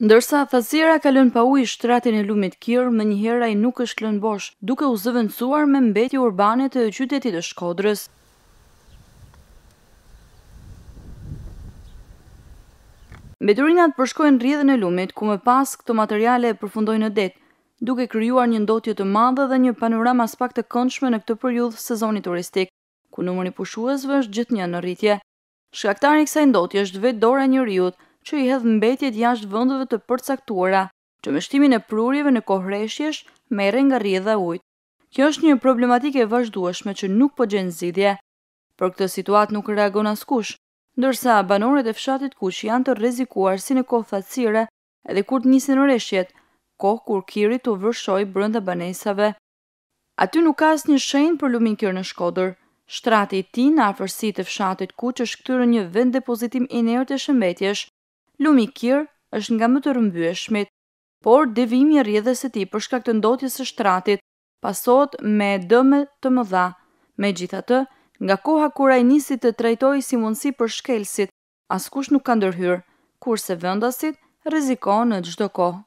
Ndërsa Thazira ka lënë pa ujë shtratin e lumit Kir, më njëherë ai nuk është lënë bosh, duke u zëvendësuar me mbeti urbane të qytetit të Shkodrës. Mbeturinat përshkojnë rrjedhën e lumit, ku më pas këto materiale e përfundojnë në det, duke krijuar një ndotje të madhe dhe një panoramë as pak të këndshme në këtë periudhë sezoni turistik, ku numri i pushuesve është gjithnjë në rritje. Shkaktari i kësaj ndotje është vetë dora e njerëzit, që i hedhë mbetjet jashtë vëndëve të përcaktuara, që mështimin e prurjeve në kohreshjesh mere nga rrje dhe ujtë. Kjo është një problematike e vazhdueshme që nuk po gjenë zidje. Për këtë situatë nuk reagon as kush, ndërsa banorët e fshatit që janë të rezikuar si në kohë thatsire edhe kur të njësin në reshjet, kohë kur kiri të vërshoj brënda banesave. Aty nuk ka as një shenjë për lumin kjerë në shkodër, Shtrati i tij në afërsi të fshatit Kuç është kthyer një vend depozitim inert të shëmbetjesh, Lumi Kir është nga më të rëmbyeshmit, por devimi i rrjedhës së tij për shkak të ndotjes së shtratit pasohet me dëme të mëdha. Megjithatë, nga koha kur ai nisi të trajtojë si mundësi për shkelësit, askush nuk ka ndërhyrë, kurse vendasit rrezikon në çdo kohë.